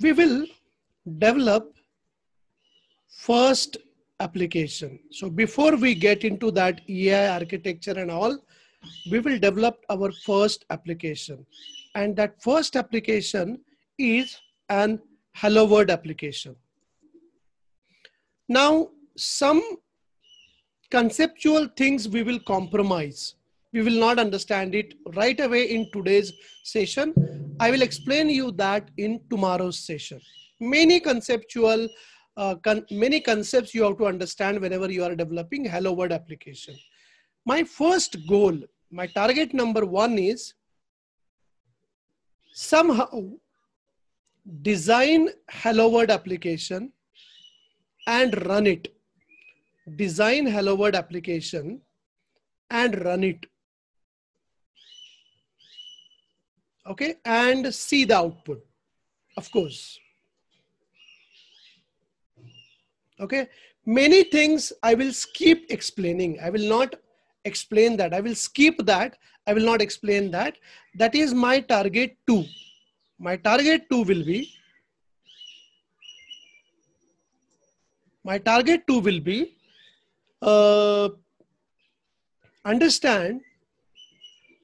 we will develop first application. So before we get into that EI architecture and all, we will develop our first application. And that first application is an hello world application. Now, some conceptual things we will compromise. We will not understand it right away in today's session, I will explain you that in tomorrow's session. Many conceptual, uh, con many concepts you have to understand whenever you are developing Hello World application. My first goal, my target number one is somehow design Hello World application and run it. Design Hello World application and run it. okay, and see the output, of course. Okay, many things I will skip explaining. I will not explain that. I will skip that. I will not explain that. That is my target two. My target two will be, my target two will be, uh, understand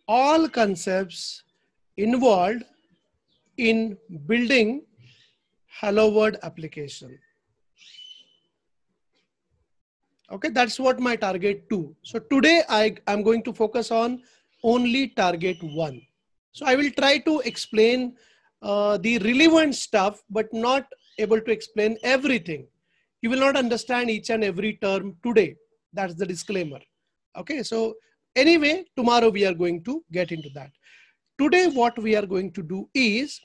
all concepts involved in building hello world application. Okay, that's what my target two. So today I am going to focus on only target one. So I will try to explain uh, the relevant stuff, but not able to explain everything. You will not understand each and every term today. That's the disclaimer. Okay, so anyway, tomorrow we are going to get into that. Today, what we are going to do is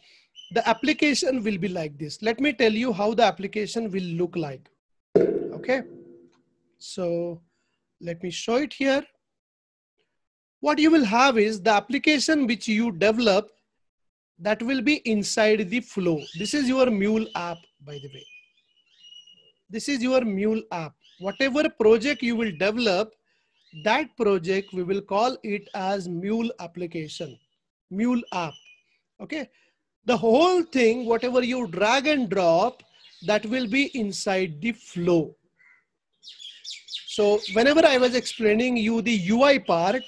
the application will be like this. Let me tell you how the application will look like. Okay. So let me show it here. What you will have is the application which you develop that will be inside the flow. This is your Mule app, by the way. This is your Mule app. Whatever project you will develop, that project we will call it as Mule application mule up. Okay. The whole thing, whatever you drag and drop, that will be inside the flow. So whenever I was explaining you the UI part,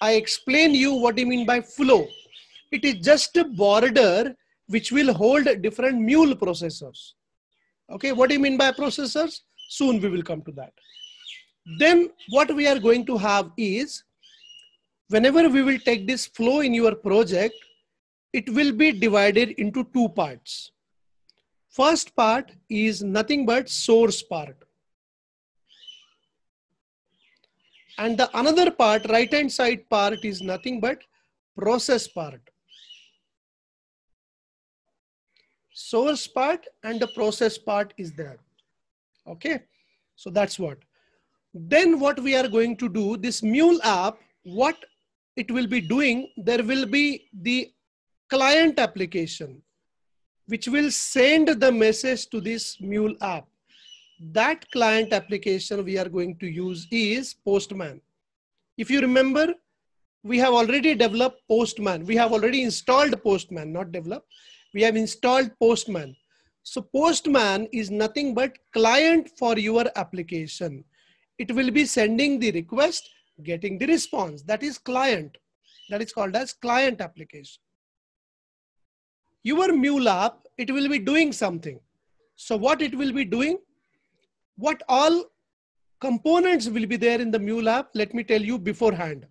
I explain you what you mean by flow. It is just a border which will hold different mule processors. Okay, what do you mean by processors? Soon we will come to that. Then what we are going to have is whenever we will take this flow in your project, it will be divided into two parts. First part is nothing but source part. And the another part, right hand side part is nothing but process part. Source part and the process part is there. Okay, so that's what. Then what we are going to do, this mule app, what it will be doing, there will be the client application, which will send the message to this Mule app. That client application we are going to use is Postman. If you remember, we have already developed Postman. We have already installed Postman, not developed. We have installed Postman. So Postman is nothing but client for your application. It will be sending the request getting the response. That is client. That is called as client application. Your mule app, it will be doing something. So what it will be doing? What all components will be there in the mule app? Let me tell you beforehand.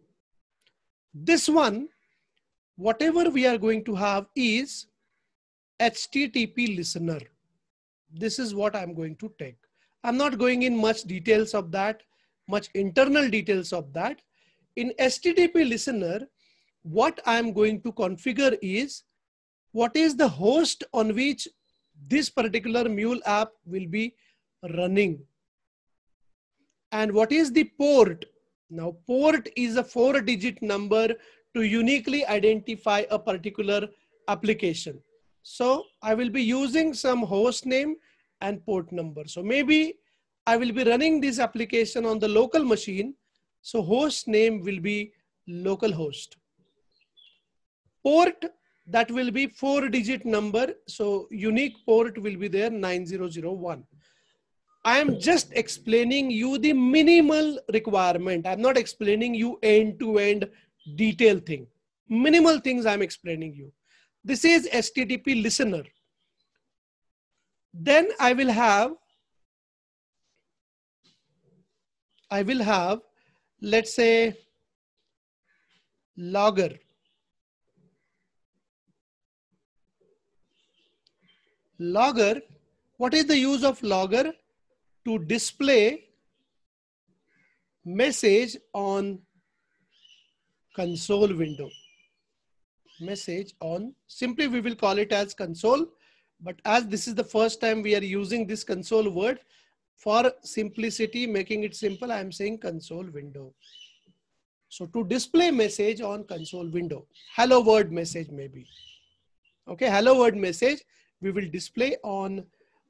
This one, whatever we are going to have is HTTP listener. This is what I'm going to take. I'm not going in much details of that much internal details of that. In STDP listener, what I'm going to configure is what is the host on which this particular mule app will be running. And what is the port? Now port is a four digit number to uniquely identify a particular application. So I will be using some host name and port number. So maybe I will be running this application on the local machine. So host name will be localhost. Port, that will be four digit number. So unique port will be there 9001. I am just explaining you the minimal requirement. I'm not explaining you end to end detail thing. Minimal things I'm explaining you. This is HTTP listener. Then I will have I will have, let's say, logger. Logger, what is the use of logger? To display message on console window. Message on, simply we will call it as console, but as this is the first time we are using this console word, for simplicity, making it simple, I am saying console window. So to display message on console window, hello world message maybe. Okay, hello world message we will display on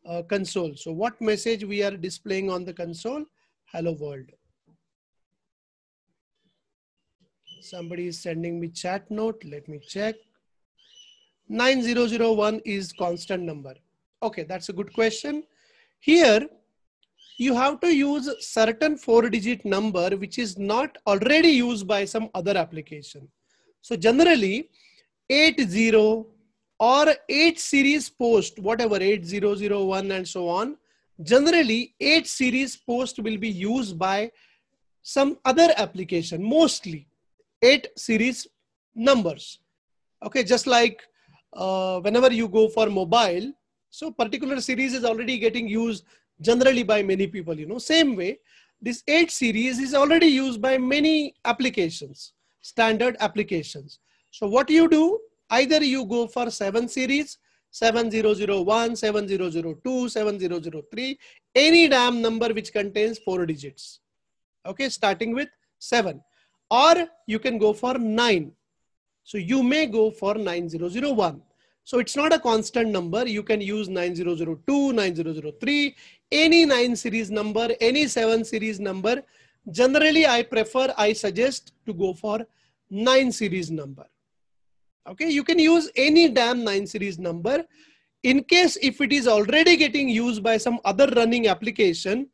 uh, console. So what message we are displaying on the console? Hello world. Somebody is sending me chat note. Let me check. 9001 is constant number. Okay, that's a good question. Here, you have to use certain four digit number which is not already used by some other application. So generally 80 or 8 series post, whatever 8001 and so on, generally 8 series post will be used by some other application, mostly 8 series numbers. Okay, just like uh, whenever you go for mobile, so particular series is already getting used generally by many people, you know, same way, this 8 series is already used by many applications, standard applications. So what you do, either you go for 7 series, 7001, 7002, 7003, any damn number which contains 4 digits. Okay, starting with 7. Or you can go for 9. So you may go for 9001. So it's not a constant number. You can use 9002, 9003, any 9 series number, any 7 series number. Generally, I prefer, I suggest to go for 9 series number. Okay, you can use any damn 9 series number. In case if it is already getting used by some other running application,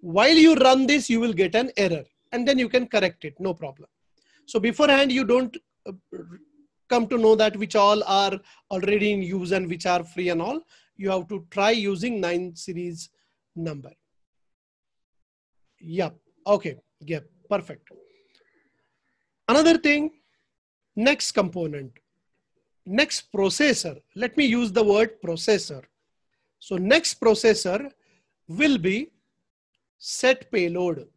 while you run this, you will get an error and then you can correct it, no problem. So beforehand, you don't uh, come to know that which all are already in use and which are free and all. You have to try using 9 series number. Yep. Okay. Yep. Perfect. Another thing, next component, next processor. Let me use the word processor. So next processor will be set payload.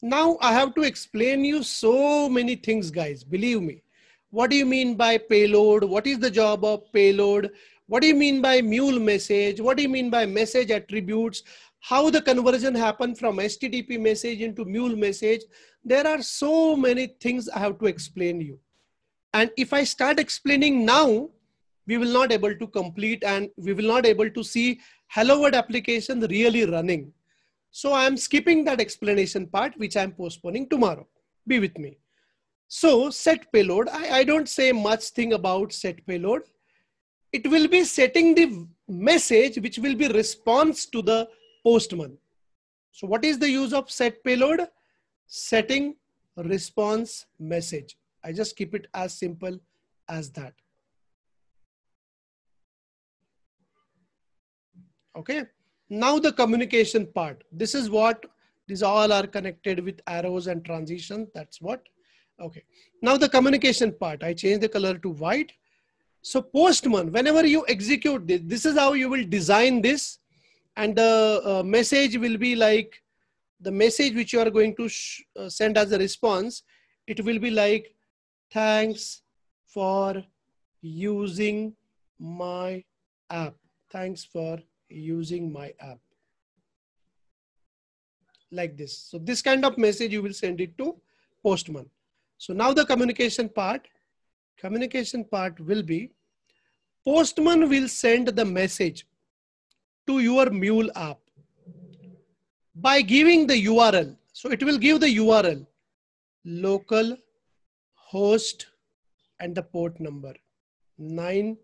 Now I have to explain you so many things guys, believe me. What do you mean by payload? What is the job of payload? What do you mean by mule message? What do you mean by message attributes? How the conversion happened from HTTP message into mule message? There are so many things I have to explain you. And if I start explaining now, we will not able to complete and we will not able to see hello world application really running. So I am skipping that explanation part, which I'm postponing tomorrow. Be with me. So set payload, I, I don't say much thing about set payload it will be setting the message which will be response to the postman. So what is the use of set payload? Setting response message. I just keep it as simple as that. Okay. Now the communication part. This is what these all are connected with arrows and transitions. That's what. Okay. Now the communication part. I change the color to white. So postman, whenever you execute this, this is how you will design this. And the uh, message will be like the message which you are going to uh, send as a response. It will be like, thanks for using my app. Thanks for using my app. Like this. So this kind of message you will send it to postman. So now the communication part communication part will be postman will send the message to your mule app by giving the url so it will give the url local host and the port number 9001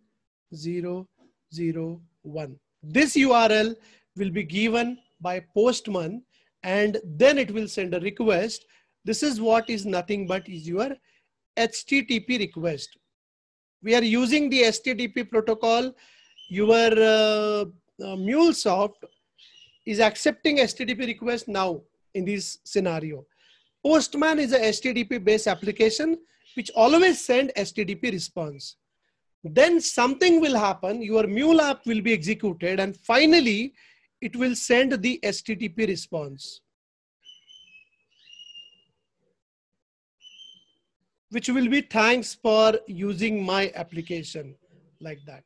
this url will be given by postman and then it will send a request this is what is nothing but is your HTTP request. We are using the HTTP protocol. Your uh, uh, MuleSoft is accepting HTTP request now in this scenario. Postman is a HTTP based application which always send HTTP response. Then something will happen. Your mule app will be executed and finally it will send the HTTP response. which will be thanks for using my application like that.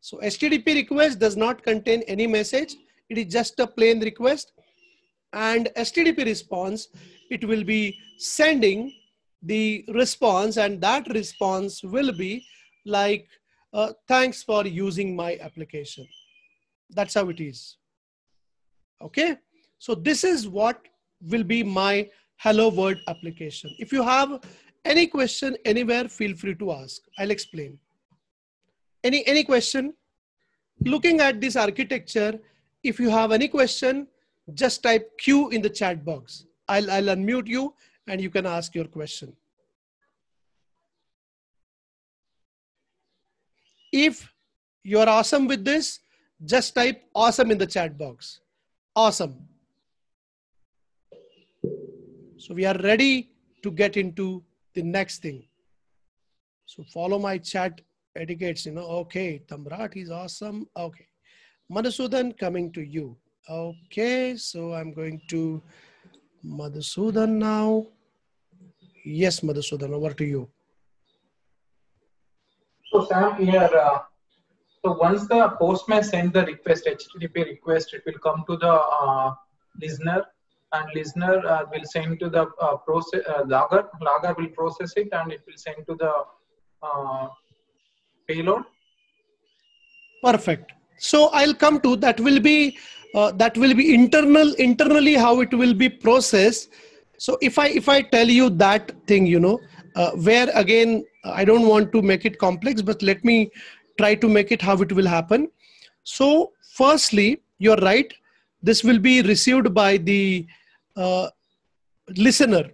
So HTTP request does not contain any message. It is just a plain request and HTTP response, it will be sending the response and that response will be like, uh, thanks for using my application. That's how it is. Okay. So this is what will be my hello world application. If you have any question anywhere, feel free to ask. I'll explain. Any, any question? Looking at this architecture, if you have any question, just type Q in the chat box. I'll, I'll unmute you and you can ask your question. If you're awesome with this, just type awesome in the chat box. Awesome. So we are ready to get into the next thing. So follow my chat etiquettes, you know, okay, Tamrat is awesome. Okay. Madhusudan coming to you. Okay, so I'm going to Madhusudan now. Yes, Madhusudan, over to you. So Sam, here, uh, so once the postman sends the request, HTTP request, it will come to the uh, listener and listener uh, will send to the uh, process uh, logger logger will process it and it will send to the uh, payload perfect so i'll come to that will be uh, that will be internal internally how it will be processed so if i if i tell you that thing you know uh, where again i don't want to make it complex but let me try to make it how it will happen so firstly you're right this will be received by the uh, listener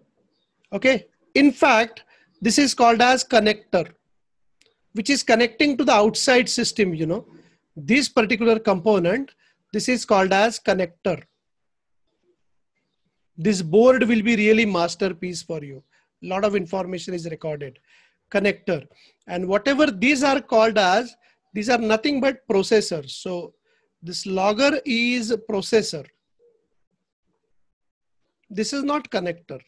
okay in fact this is called as connector which is connecting to the outside system you know this particular component this is called as connector this board will be really masterpiece for you a lot of information is recorded connector and whatever these are called as these are nothing but processors so this logger is processor this is not connector.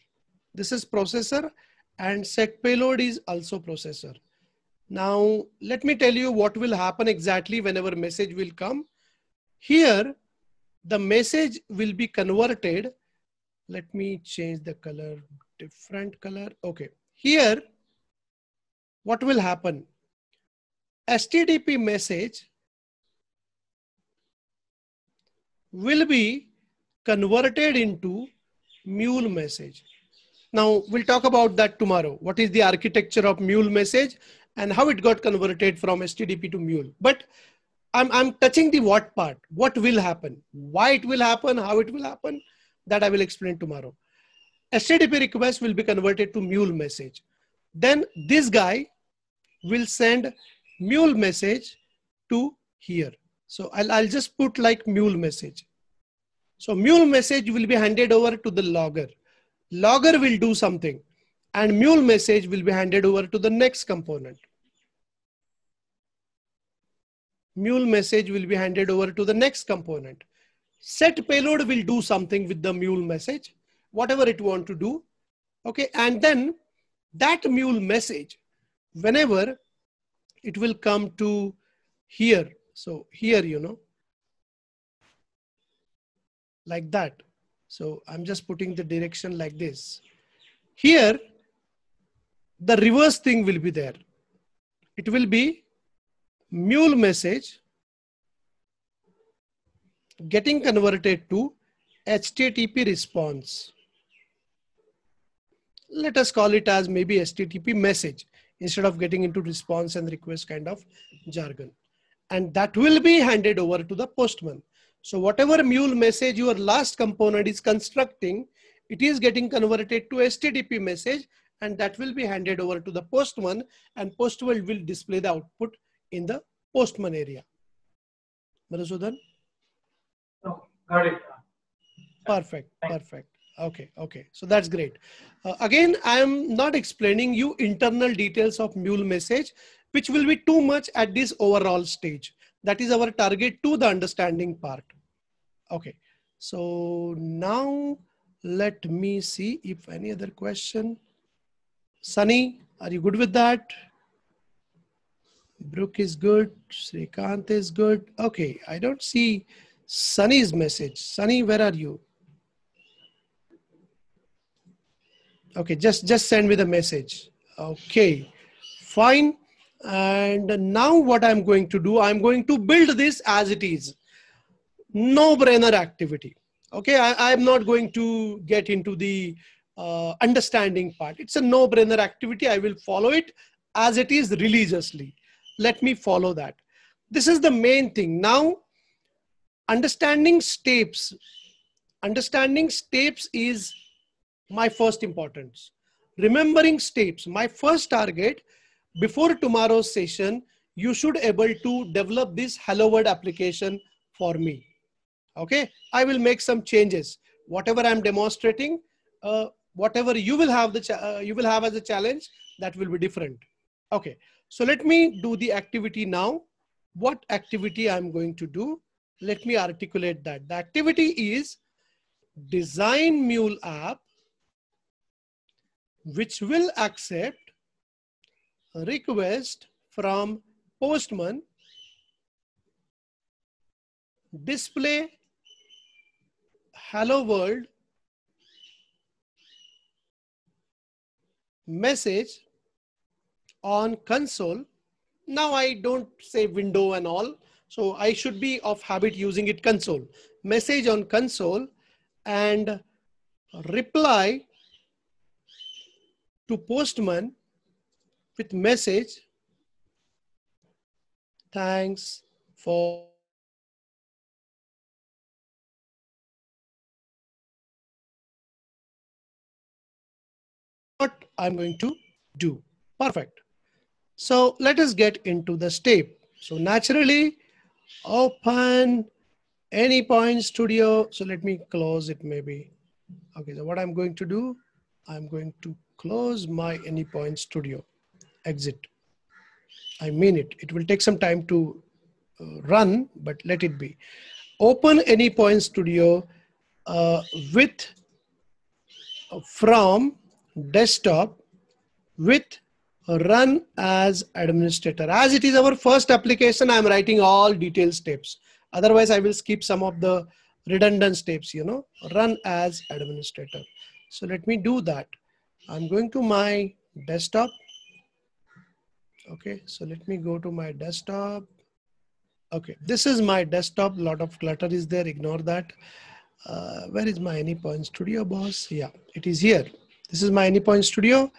This is processor and sec payload is also processor. Now, let me tell you what will happen exactly whenever message will come. Here, the message will be converted. Let me change the color, different color. Okay, here, what will happen? STDP message will be converted into mule message. Now we'll talk about that tomorrow. What is the architecture of mule message and how it got converted from HTTP to mule. But I'm, I'm touching the what part, what will happen, why it will happen, how it will happen, that I will explain tomorrow. HTTP request will be converted to mule message. Then this guy will send mule message to here. So I'll, I'll just put like mule message. So mule message will be handed over to the logger. Logger will do something and mule message will be handed over to the next component. Mule message will be handed over to the next component. Set payload will do something with the mule message, whatever it want to do. Okay, and then that mule message, whenever it will come to here, so here, you know, like that. So I'm just putting the direction like this. Here, the reverse thing will be there. It will be mule message getting converted to HTTP response. Let us call it as maybe HTTP message instead of getting into response and request kind of jargon. And that will be handed over to the postman. So whatever mule message your last component is constructing, it is getting converted to HTTP message and that will be handed over to the postman and postman will display the output in the postman area. Madhusudan? No, oh, got it. Perfect, Thanks. perfect. Okay, okay. So that's great. Uh, again, I am not explaining you internal details of mule message, which will be too much at this overall stage. That is our target to the understanding part. Okay, so now let me see if any other question. Sunny, are you good with that? Brooke is good. Srikant is good. Okay, I don't see Sunny's message. Sunny, where are you? Okay, just, just send me the message. Okay, fine. And now what I'm going to do, I'm going to build this as it is. No brainer activity. Okay, I, am not going to get into the uh, understanding part. It's a no brainer activity. I will follow it as it is religiously. Let me follow that. This is the main thing. Now, understanding steps. Understanding steps is my first importance. Remembering steps. My first target before tomorrow's session, you should able to develop this hello world application for me. Okay, I will make some changes. Whatever I'm demonstrating, uh, whatever you will have the uh, you will have as a challenge, that will be different. Okay, so let me do the activity now. What activity I'm going to do? Let me articulate that. The activity is design Mule app, which will accept request from postman display hello world message on console. Now I don't say window and all. So I should be of habit using it console. Message on console and reply to postman with message, thanks for what I'm going to do. Perfect. So let us get into the step. So naturally open any point studio. So let me close it maybe. Okay, so what I'm going to do, I'm going to close my any point studio exit. I mean it. It will take some time to uh, run, but let it be. Open any point studio uh, with uh, from desktop with run as administrator. As it is our first application, I'm writing all detailed steps. Otherwise, I will skip some of the redundant steps, you know, run as administrator. So let me do that. I'm going to my desktop Okay, so let me go to my desktop. Okay, this is my desktop. Lot of clutter is there. Ignore that. Uh, where is my AnyPoint Studio boss? Yeah, it is here. This is my AnyPoint Studio.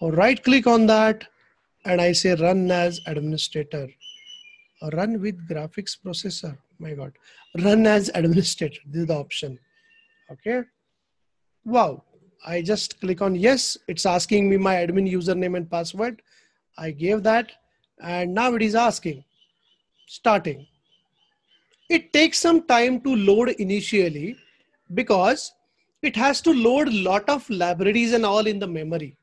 Or right click on that and I say run as administrator. run with graphics processor. My God, run as administrator. This is the option. Okay. Wow. I just click on yes. It's asking me my admin username and password. I gave that and now it is asking, starting. It takes some time to load initially because it has to load lot of libraries and all in the memory.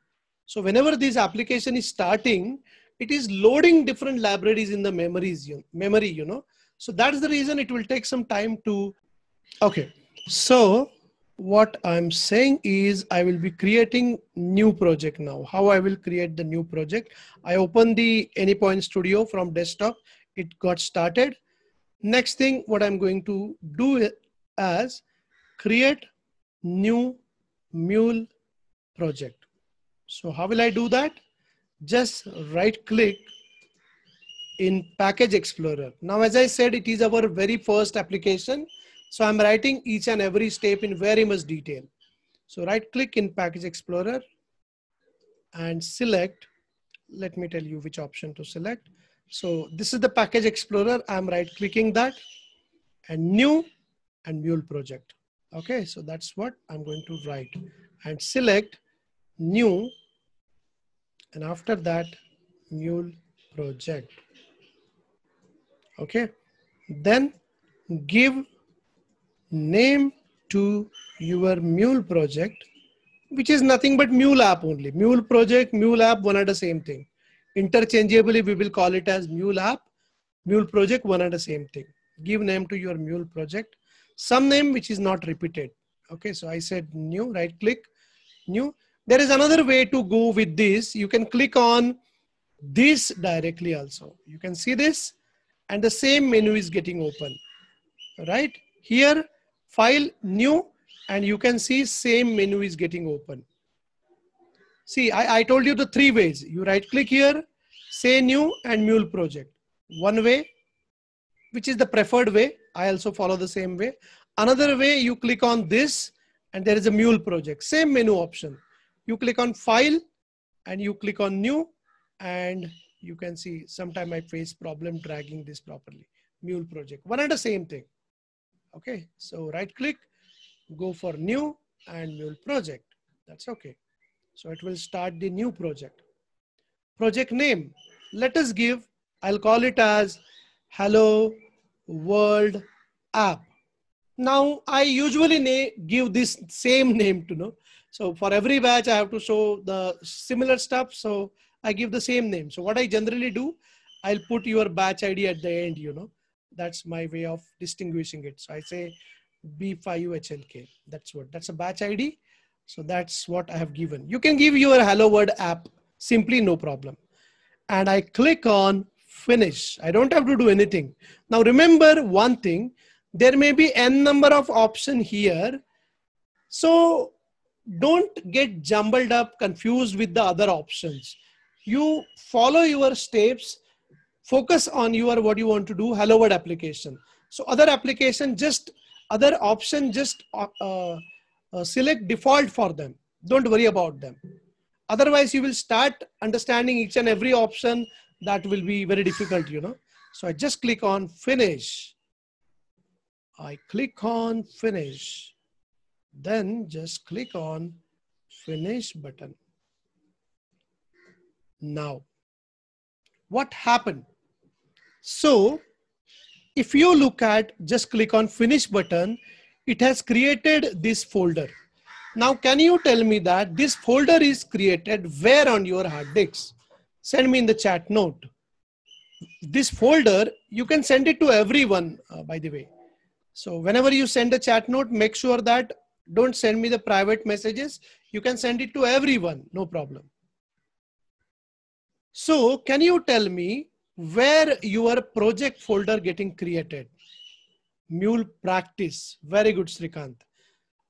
So whenever this application is starting, it is loading different libraries in the memories, memory, you know. So that's the reason it will take some time to, okay. So what I'm saying is I will be creating new project now. How I will create the new project. I open the AnyPoint Studio from desktop. It got started. Next thing what I'm going to do is create new mule project. So how will I do that? Just right click in package explorer. Now, as I said, it is our very first application so I'm writing each and every step in very much detail. So right click in package explorer and select, let me tell you which option to select. So this is the package explorer. I'm right clicking that and new and mule project. Okay, so that's what I'm going to write and select new and after that mule project. Okay, then give name to your mule project, which is nothing but mule app only. Mule project, mule app, one and the same thing. Interchangeably, we will call it as mule app, mule project, one and the same thing. Give name to your mule project. Some name which is not repeated. Okay, so I said new, right click, new. There is another way to go with this. You can click on this directly also. You can see this and the same menu is getting open, right? Here file new and you can see same menu is getting open. See, I, I told you the three ways. You right click here, say new and mule project. One way, which is the preferred way. I also follow the same way. Another way you click on this and there is a mule project, same menu option. You click on file and you click on new and you can see sometime I face problem dragging this properly. Mule project, one and the same thing. Okay, so right click, go for new and new project. That's okay. So it will start the new project. Project name, let us give, I'll call it as Hello World App. Now I usually give this same name to know. So for every batch, I have to show the similar stuff. So I give the same name. So what I generally do, I'll put your batch ID at the end, you know. That's my way of distinguishing it. So I say B5UHLK. That's what, that's a batch ID. So that's what I have given. You can give your Hello World app, simply no problem. And I click on finish. I don't have to do anything. Now remember one thing, there may be n number of options here. So don't get jumbled up, confused with the other options. You follow your steps focus on your what you want to do hello world application so other application just other option just uh, uh, select default for them don't worry about them otherwise you will start understanding each and every option that will be very difficult you know so i just click on finish i click on finish then just click on finish button now what happened so if you look at, just click on finish button, it has created this folder. Now, can you tell me that this folder is created where on your hard disk? Send me in the chat note. This folder, you can send it to everyone, uh, by the way. So whenever you send a chat note, make sure that don't send me the private messages. You can send it to everyone, no problem. So can you tell me where your project folder getting created mule practice very good srikant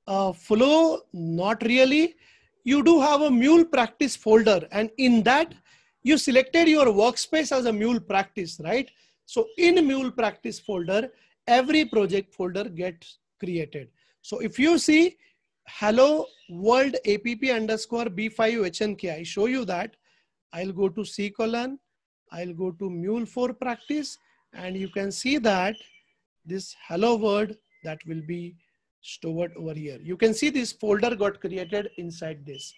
uh, flow not really you do have a mule practice folder and in that you selected your workspace as a mule practice right so in mule practice folder every project folder gets created so if you see hello world app underscore b5hnk i show you that i'll go to c colon I'll go to mule for practice and you can see that this hello word that will be stored over here. You can see this folder got created inside this.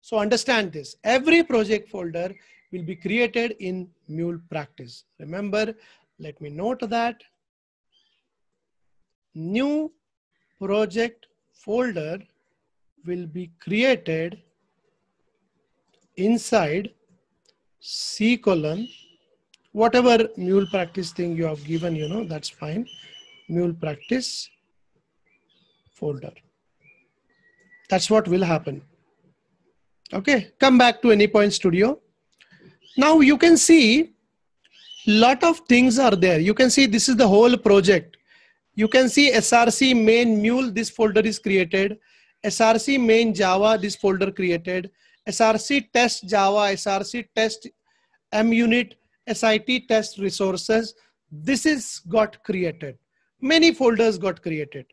So understand this, every project folder will be created in mule practice. Remember, let me note that new project folder will be created inside C colon, whatever mule practice thing you have given, you know, that's fine. Mule practice folder. That's what will happen. Okay, come back to AnyPoint Studio. Now you can see lot of things are there. You can see this is the whole project. You can see SRC main mule, this folder is created. SRC main Java, this folder created. SRC test Java, SRC test MUnit, SIT test resources. This is got created. Many folders got created.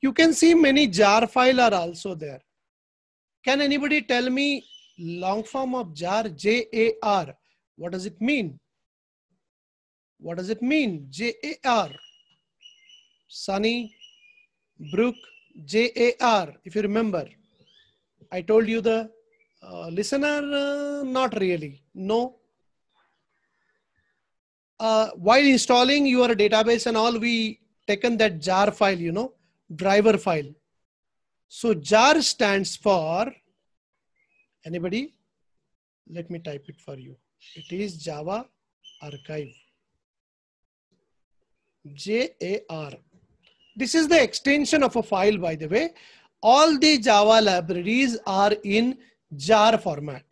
You can see many jar file are also there. Can anybody tell me long form of jar, J-A-R? What does it mean? What does it mean? J-A-R. Sunny, Brook, J-A-R, if you remember. I told you the uh, listener, uh, not really. No. Uh, while installing your database and all, we taken that jar file, you know, driver file. So jar stands for, anybody? Let me type it for you. It is Java Archive. JAR. This is the extension of a file, by the way. All the Java libraries are in jar format.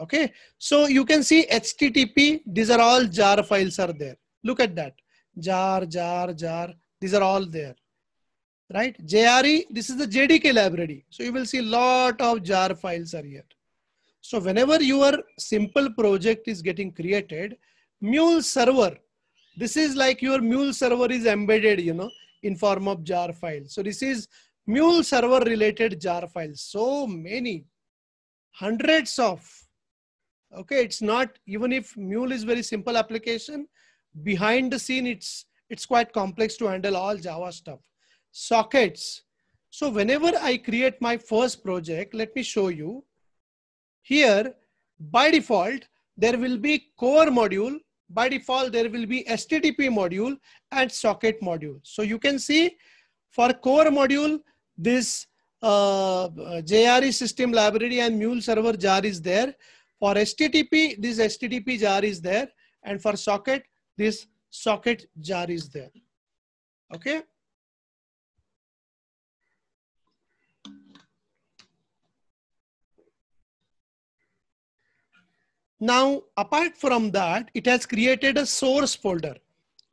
Okay, so you can see HTTP, these are all jar files are there. Look at that, jar, jar, jar, these are all there, right? JRE, this is the JDK library. So you will see lot of jar files are here. So whenever your simple project is getting created, mule server, this is like your mule server is embedded, you know, in form of jar files. So this is mule server related jar files so many hundreds of okay it's not even if mule is very simple application behind the scene it's it's quite complex to handle all java stuff sockets so whenever i create my first project let me show you here by default there will be core module by default there will be http module and socket module so you can see for core module this uh, JRE system library and mule server jar is there. For HTTP, this HTTP jar is there. And for socket, this socket jar is there. Okay. Now, apart from that, it has created a source folder,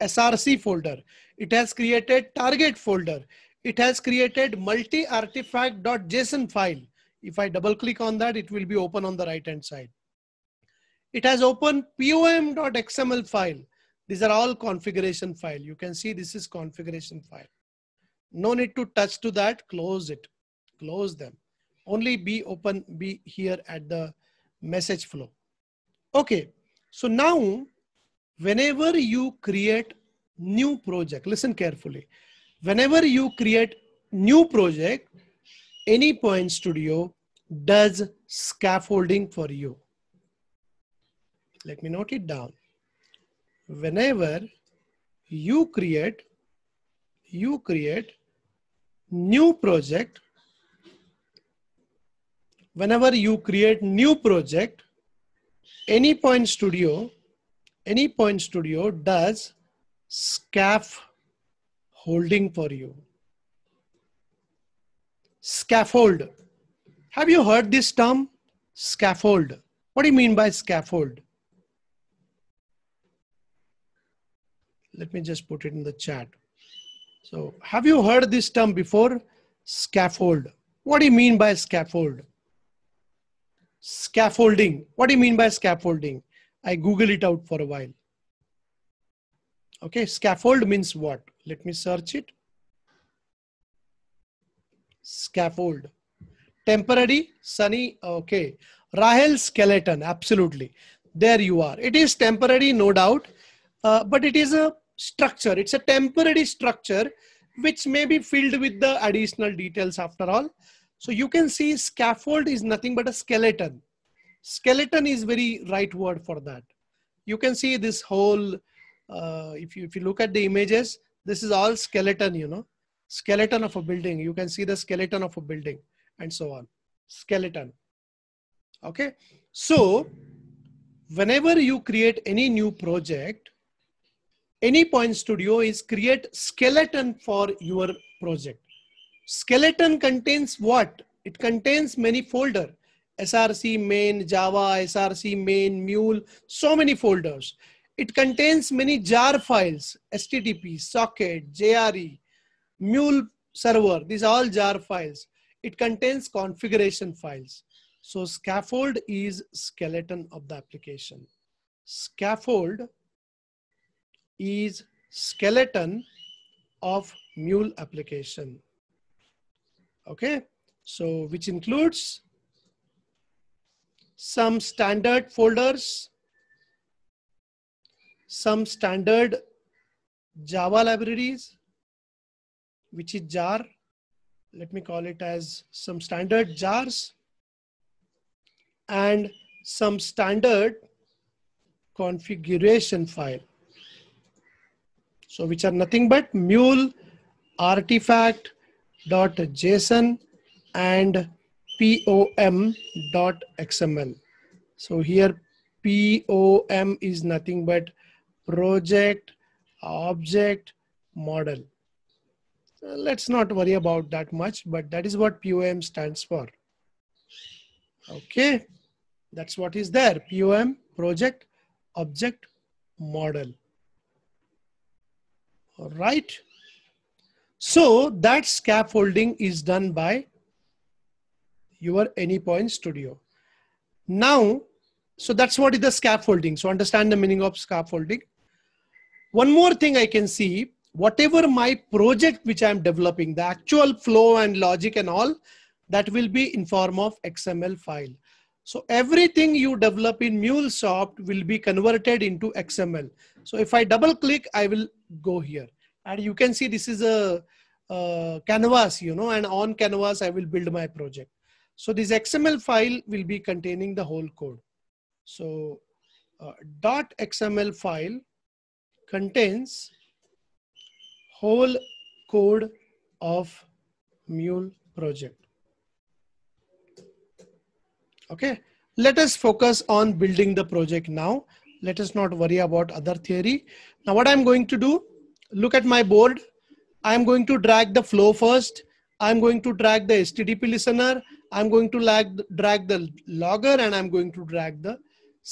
SRC folder. It has created target folder it has created multi-artifact.json file. If I double click on that, it will be open on the right hand side. It has opened pom.xml file. These are all configuration file. You can see this is configuration file. No need to touch to that, close it, close them. Only be open, be here at the message flow. Okay, so now whenever you create new project, listen carefully whenever you create new project, any point studio does scaffolding for you. Let me note it down. Whenever you create, you create new project. Whenever you create new project, any point studio, any point studio does scaffolding holding for you. Scaffold. Have you heard this term? Scaffold. What do you mean by scaffold? Let me just put it in the chat. So, have you heard this term before? Scaffold. What do you mean by scaffold? Scaffolding. What do you mean by scaffolding? I Google it out for a while. Okay, scaffold means what? Let me search it. Scaffold. Temporary, sunny, okay. Rahel skeleton, absolutely. There you are. It is temporary, no doubt, uh, but it is a structure. It's a temporary structure which may be filled with the additional details after all. So you can see scaffold is nothing but a skeleton. Skeleton is very right word for that. You can see this whole, uh, if, you, if you look at the images, this is all skeleton, you know, skeleton of a building. You can see the skeleton of a building and so on. Skeleton. Okay. So whenever you create any new project, any point studio is create skeleton for your project. Skeleton contains what? It contains many folder. SRC main, Java, SRC main, mule, so many folders. It contains many jar files, HTTP, socket, JRE, mule server. These are all jar files. It contains configuration files. So scaffold is skeleton of the application. Scaffold is skeleton of mule application. Okay. So which includes some standard folders, some standard Java libraries, which is jar. Let me call it as some standard jars and some standard configuration file. So which are nothing but mule artifact dot json and pom dot xml. So here pom is nothing but project, object, model. Uh, let's not worry about that much, but that is what POM stands for. Okay, that's what is there. POM, project, object, model. All right. So that scaffolding is done by your AnyPoint Studio. Now so that's what is the scaffolding. So understand the meaning of scaffolding. One more thing I can see, whatever my project which I'm developing, the actual flow and logic and all, that will be in form of XML file. So everything you develop in MuleSoft will be converted into XML. So if I double click, I will go here. And you can see this is a, a canvas, you know, and on canvas, I will build my project. So this XML file will be containing the whole code. So uh, .xml file contains whole code of Mule project. Okay, let us focus on building the project now. Let us not worry about other theory. Now what I'm going to do, look at my board. I'm going to drag the flow first. I'm going to drag the HTTP listener. I'm going to lag, drag the logger and I'm going to drag the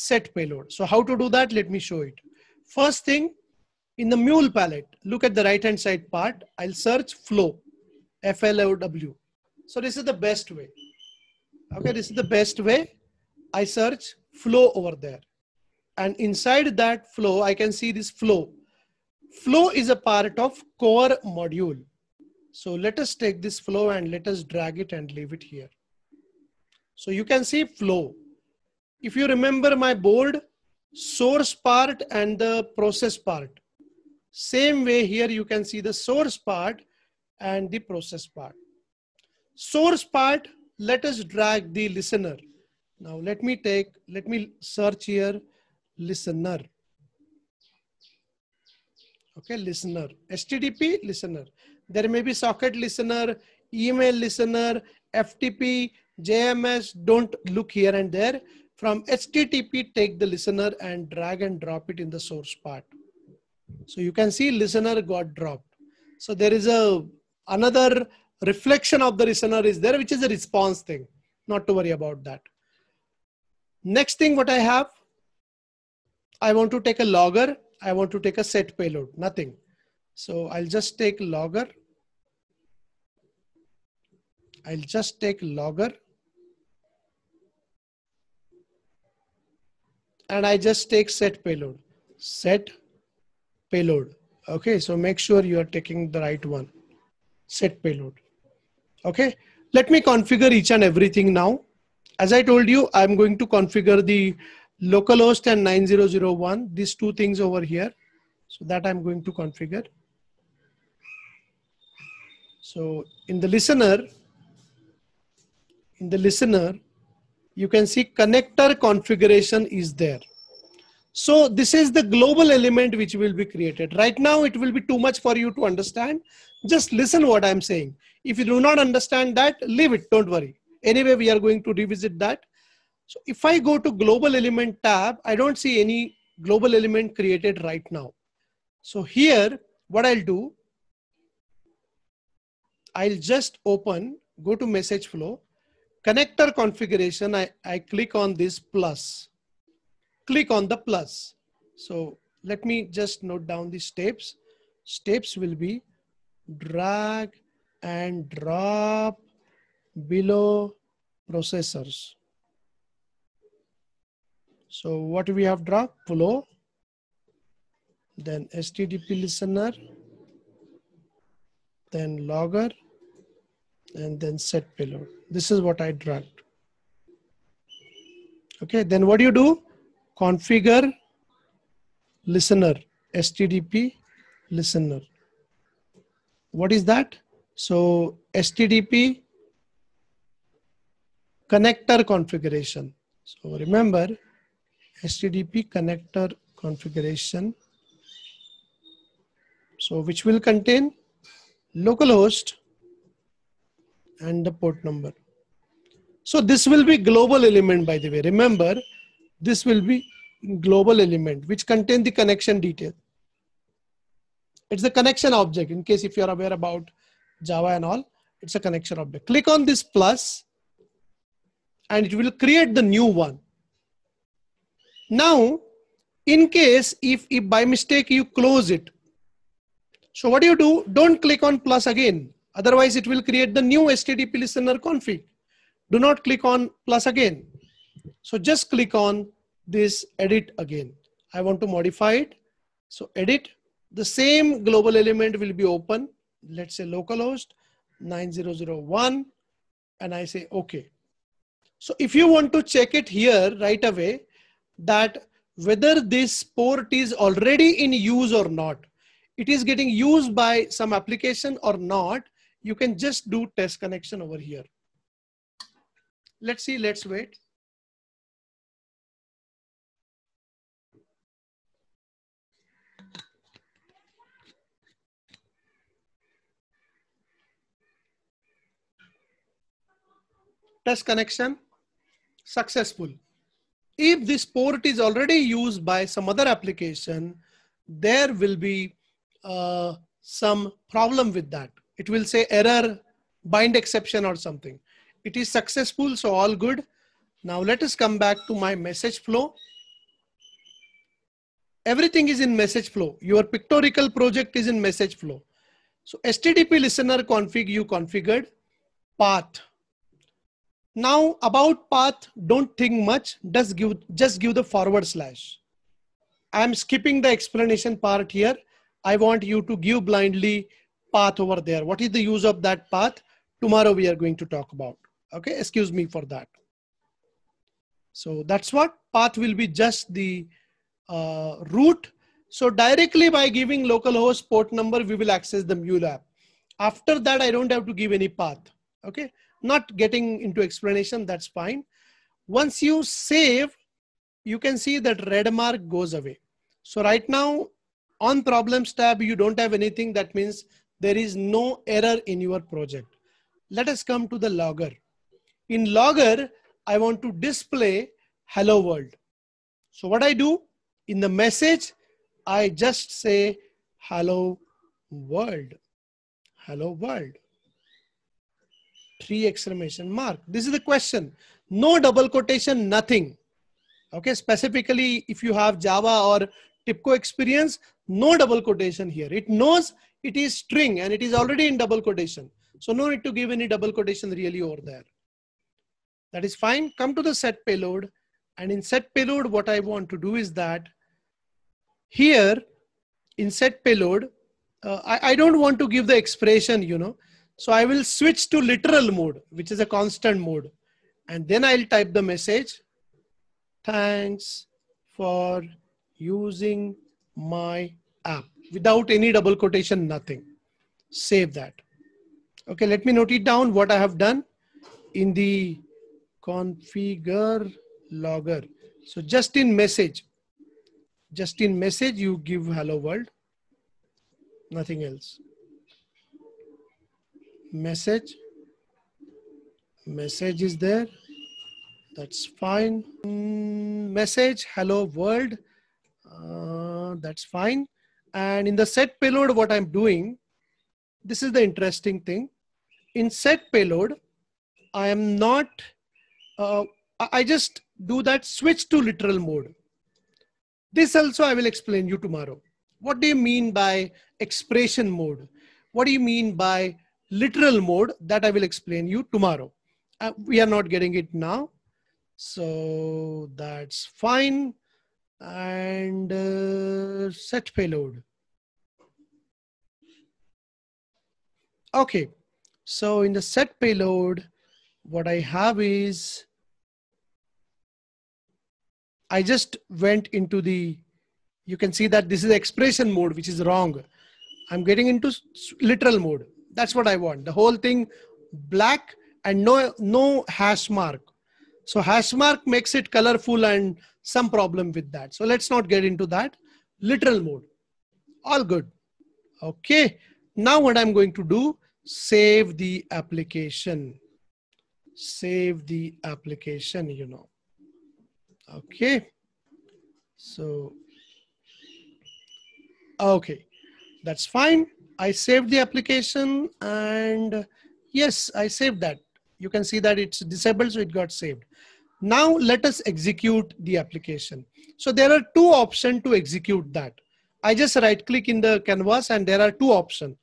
set payload. So how to do that? Let me show it. First thing in the mule palette, look at the right hand side part. I'll search flow, F-L-O-W. So this is the best way. Okay, this is the best way. I search flow over there. And inside that flow, I can see this flow. Flow is a part of core module. So let us take this flow and let us drag it and leave it here. So you can see flow. If you remember my board, source part and the process part. Same way here you can see the source part and the process part. Source part, let us drag the listener. Now let me take, let me search here, listener. Okay, listener, HTTP listener. There may be socket listener, email listener, FTP, JMS, don't look here and there. From HTTP, take the listener and drag and drop it in the source part. So you can see listener got dropped. So there is a another reflection of the listener is there, which is a response thing. Not to worry about that. Next thing what I have, I want to take a logger. I want to take a set payload, nothing. So I'll just take logger. I'll just take logger and I just take set payload, set payload. Okay, so make sure you are taking the right one, set payload. Okay, let me configure each and everything now. As I told you, I'm going to configure the localhost and 9001, these two things over here. So that I'm going to configure. So in the listener, in the listener, you can see connector configuration is there. So this is the global element which will be created. Right now, it will be too much for you to understand. Just listen what I'm saying. If you do not understand that, leave it. Don't worry. Anyway, we are going to revisit that. So if I go to global element tab, I don't see any global element created right now. So here, what I'll do, I'll just open, go to message flow connector configuration, I, I click on this plus. Click on the plus. So let me just note down the steps. Steps will be drag and drop below processors. So what we have dropped? Flow, then HTTP listener, then logger, and then set payload. This is what I dragged. Okay, then what do you do? Configure listener, STDP listener. What is that? So STDP connector configuration. So remember STDP connector configuration. So which will contain localhost and the port number. So this will be global element by the way. Remember, this will be global element which contain the connection detail. It's a connection object in case if you are aware about Java and all, it's a connection object. Click on this plus and it will create the new one. Now, in case if, if by mistake you close it, so what do you do? Don't click on plus again. Otherwise, it will create the new HTTP listener config. Do not click on plus again. So just click on this edit again. I want to modify it. So edit, the same global element will be open. Let's say localhost 9001 and I say okay. So if you want to check it here right away that whether this port is already in use or not, it is getting used by some application or not, you can just do test connection over here. Let's see, let's wait. Test connection successful. If this port is already used by some other application, there will be uh, some problem with that. It will say error, bind exception or something. It is successful, so all good. Now let us come back to my message flow. Everything is in message flow. Your pictorial project is in message flow. So STDP listener config you configured path. Now about path, don't think much. Just give, just give the forward slash. I'm skipping the explanation part here. I want you to give blindly path over there. What is the use of that path? Tomorrow we are going to talk about. Okay, excuse me for that. So that's what path will be just the uh, route. So directly by giving localhost port number, we will access the Mule app. After that, I don't have to give any path. Okay, not getting into explanation, that's fine. Once you save, you can see that red mark goes away. So right now on problems tab, you don't have anything. That means there is no error in your project. Let us come to the logger. In logger, I want to display hello world. So what I do in the message, I just say hello world, hello world. Three exclamation mark. This is the question. No double quotation, nothing. Okay, specifically if you have Java or TIPCO experience, no double quotation here. It knows it is string and it is already in double quotation. So no need to give any double quotation really over there. That is fine. Come to the set payload. And in set payload, what I want to do is that here in set payload, uh, I, I don't want to give the expression, you know. So I will switch to literal mode, which is a constant mode. And then I'll type the message. Thanks for using my app without any double quotation, nothing. Save that. Okay, let me note it down what I have done in the configure logger. So just in message, just in message, you give hello world, nothing else. Message, message is there. That's fine. Mm, message, hello world. Uh, that's fine. And in the set payload, what I'm doing, this is the interesting thing. In set payload, I am not, uh, I just do that switch to literal mode. This also I will explain you tomorrow. What do you mean by expression mode? What do you mean by literal mode? That I will explain you tomorrow. Uh, we are not getting it now. So that's fine. And uh, set payload. Okay, so in the set payload, what I have is I just went into the, you can see that this is expression mode, which is wrong. I'm getting into literal mode. That's what I want. The whole thing black and no, no hash mark. So hash mark makes it colorful and some problem with that. So let's not get into that. Literal mode. All good. Okay. Now what I'm going to do save the application save the application you know okay so okay that's fine i saved the application and yes i saved that you can see that it's disabled so it got saved now let us execute the application so there are two options to execute that i just right click in the canvas and there are two options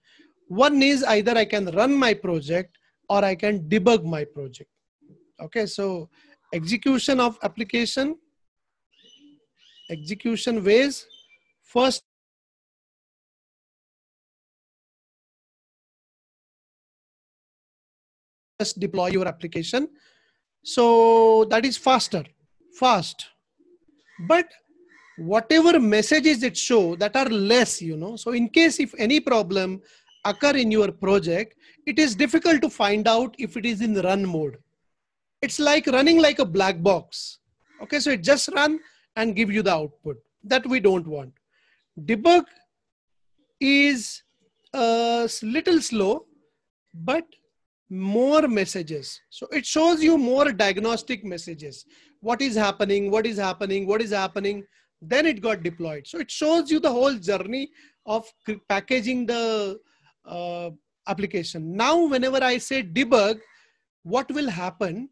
one is either I can run my project or I can debug my project. Okay, so execution of application, execution ways. First just deploy your application. So that is faster, fast. But whatever messages it show that are less, you know, so in case if any problem, occur in your project, it is difficult to find out if it is in run mode. It's like running like a black box. Okay, so it just run and give you the output that we don't want. Debug is a little slow, but more messages. So it shows you more diagnostic messages. What is happening? What is happening? What is happening? Then it got deployed. So it shows you the whole journey of packaging the uh, application. Now, whenever I say debug, what will happen?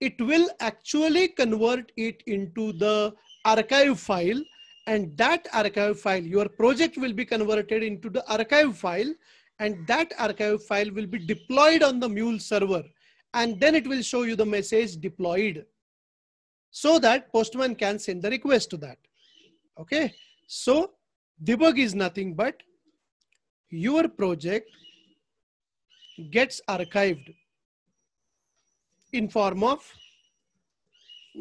It will actually convert it into the archive file and that archive file, your project will be converted into the archive file and that archive file will be deployed on the mule server and then it will show you the message deployed so that postman can send the request to that okay so debug is nothing but your project gets archived in form of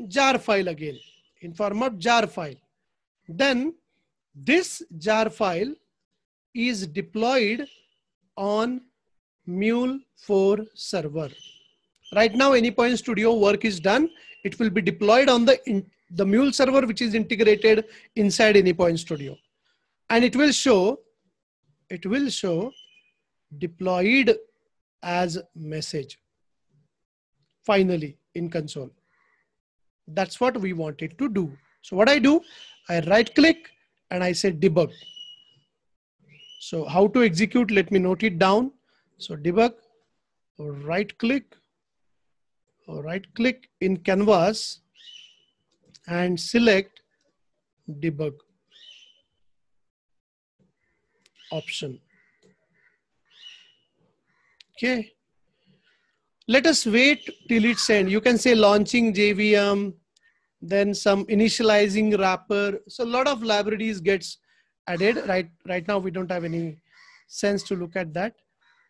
jar file again, in form of jar file. Then this jar file is deployed on Mule 4 server. Right now, AnyPoint Studio work is done. It will be deployed on the, in, the Mule server, which is integrated inside AnyPoint Studio. And it will show it will show deployed as message finally in console. That's what we wanted to do. So what I do, I right click and I say debug. So how to execute, let me note it down. So debug, right click, right click in canvas and select debug option. Okay. Let us wait till it's end. You can say launching JVM, then some initializing wrapper. So a lot of libraries gets added. Right, right now we don't have any sense to look at that.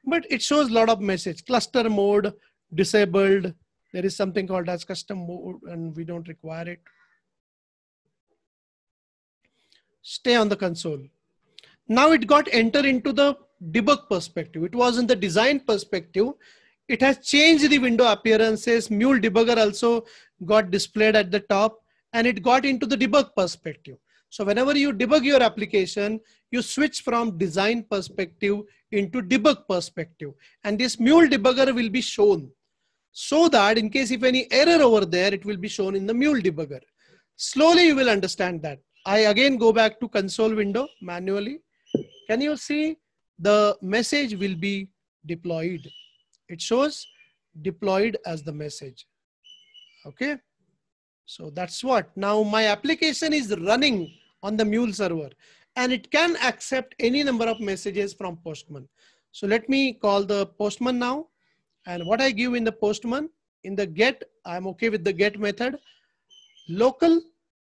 But it shows a lot of message. Cluster mode disabled. There is something called as custom mode and we don't require it. Stay on the console. Now it got entered into the debug perspective. It was in the design perspective. It has changed the window appearances. Mule debugger also got displayed at the top and it got into the debug perspective. So whenever you debug your application, you switch from design perspective into debug perspective. And this mule debugger will be shown so that in case if any error over there, it will be shown in the mule debugger. Slowly you will understand that. I again go back to console window manually can you see the message will be deployed? It shows deployed as the message. Okay. So that's what. Now my application is running on the mule server and it can accept any number of messages from Postman. So let me call the Postman now. And what I give in the Postman, in the get, I'm okay with the get method. Local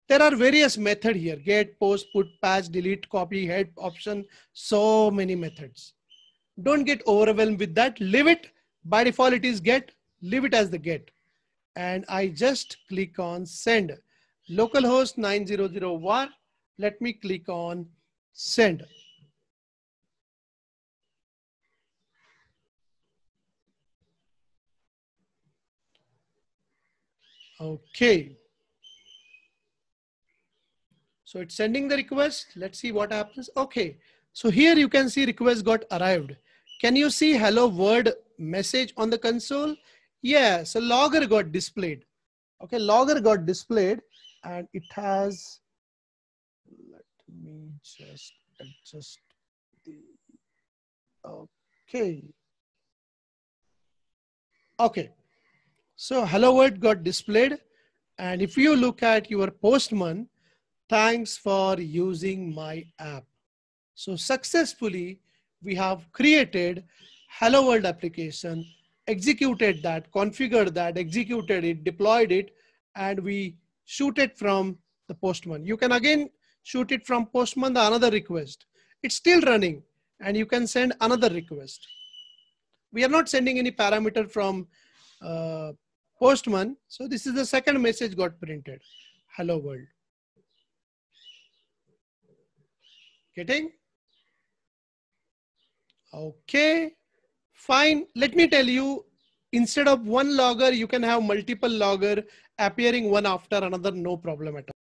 there are various method here get post put patch delete copy head option so many methods don't get overwhelmed with that leave it by default it is get leave it as the get and i just click on send localhost 9001 let me click on send okay so it's sending the request. Let's see what happens. Okay. So here you can see request got arrived. Can you see hello world message on the console? Yeah. So logger got displayed. Okay. Logger got displayed and it has, let me just adjust the, okay. Okay. So hello world got displayed. And if you look at your postman, Thanks for using my app. So successfully, we have created Hello World application, executed that, configured that, executed it, deployed it, and we shoot it from the Postman. You can again shoot it from Postman, the another request. It's still running and you can send another request. We are not sending any parameter from uh, Postman. So this is the second message got printed. Hello world. Getting? Okay, fine. Let me tell you, instead of one logger, you can have multiple logger appearing one after another, no problem at all.